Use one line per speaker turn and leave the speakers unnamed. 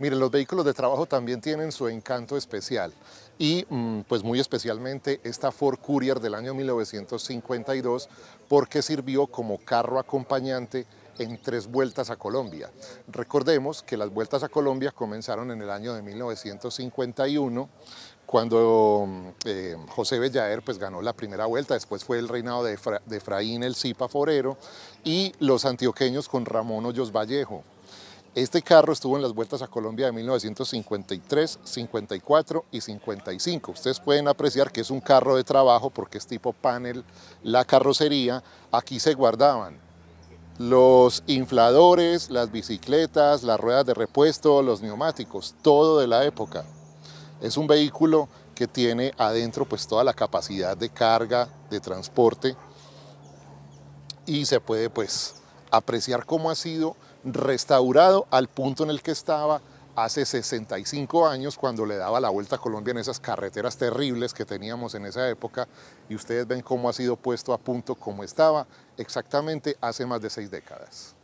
Miren, los vehículos de trabajo también tienen su encanto especial y mm, pues muy especialmente esta Ford Courier del año 1952 porque sirvió como carro acompañante en tres vueltas a Colombia. Recordemos que las vueltas a Colombia comenzaron en el año de 1951 cuando mm, eh, José Bellaer pues, ganó la primera vuelta, después fue el reinado de, Efraín el Cipa Forero y los antioqueños con Ramón Hoyos Vallejo. Este carro estuvo en las vueltas a Colombia de 1953, 54 y 55. Ustedes pueden apreciar que es un carro de trabajo porque es tipo panel, la carrocería. Aquí se guardaban los infladores, las bicicletas, las ruedas de repuesto, los neumáticos, todo de la época. Es un vehículo que tiene adentro pues toda la capacidad de carga, de transporte y se puede pues apreciar cómo ha sido restaurado al punto en el que estaba hace 65 años cuando le daba la vuelta a Colombia en esas carreteras terribles que teníamos en esa época y ustedes ven cómo ha sido puesto a punto como estaba exactamente hace más de seis décadas.